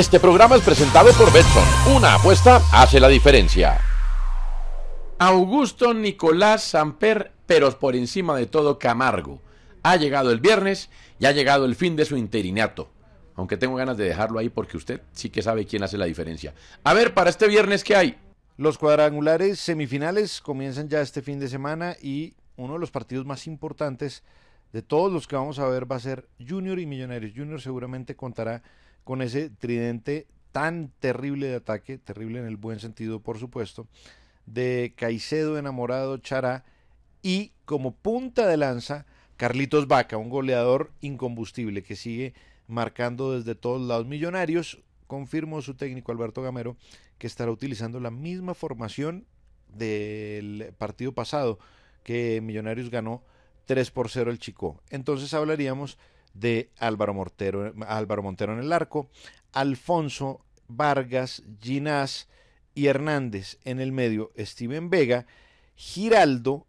Este programa es presentado por Betson. Una apuesta hace la diferencia. Augusto Nicolás Samper, pero por encima de todo Camargo. Ha llegado el viernes y ha llegado el fin de su interinato. Aunque tengo ganas de dejarlo ahí porque usted sí que sabe quién hace la diferencia. A ver, para este viernes, ¿qué hay? Los cuadrangulares semifinales comienzan ya este fin de semana y uno de los partidos más importantes de todos los que vamos a ver va a ser Junior y Millonarios. Junior seguramente contará con ese tridente tan terrible de ataque, terrible en el buen sentido, por supuesto, de Caicedo, Enamorado, Chará y como punta de lanza Carlitos Vaca, un goleador incombustible que sigue marcando desde todos lados. Millonarios, confirmó su técnico Alberto Gamero, que estará utilizando la misma formación del partido pasado que Millonarios ganó 3 por 0 el Chico. Entonces hablaríamos de Álvaro, Mortero, Álvaro Montero en el arco, Alfonso, Vargas, Ginás y Hernández en el medio, Steven Vega, Giraldo,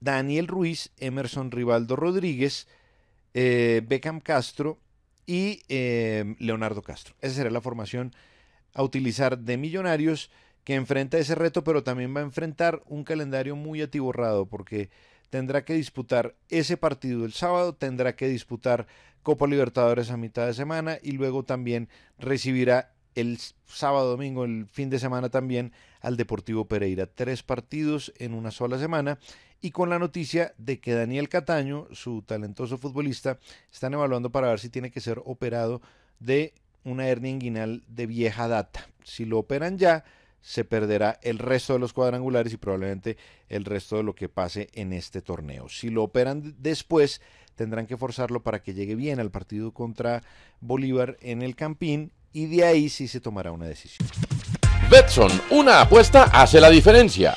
Daniel Ruiz, Emerson Rivaldo Rodríguez, eh, Beckham Castro y eh, Leonardo Castro. Esa será la formación a utilizar de Millonarios que enfrenta ese reto, pero también va a enfrentar un calendario muy atiborrado porque tendrá que disputar ese partido el sábado, tendrá que disputar Copa Libertadores a mitad de semana y luego también recibirá el sábado, domingo, el fin de semana también al Deportivo Pereira. Tres partidos en una sola semana y con la noticia de que Daniel Cataño, su talentoso futbolista, están evaluando para ver si tiene que ser operado de una hernia inguinal de vieja data. Si lo operan ya, se perderá el resto de los cuadrangulares y probablemente el resto de lo que pase en este torneo. Si lo operan después, tendrán que forzarlo para que llegue bien al partido contra Bolívar en el Campín y de ahí sí se tomará una decisión. Betson, una apuesta hace la diferencia.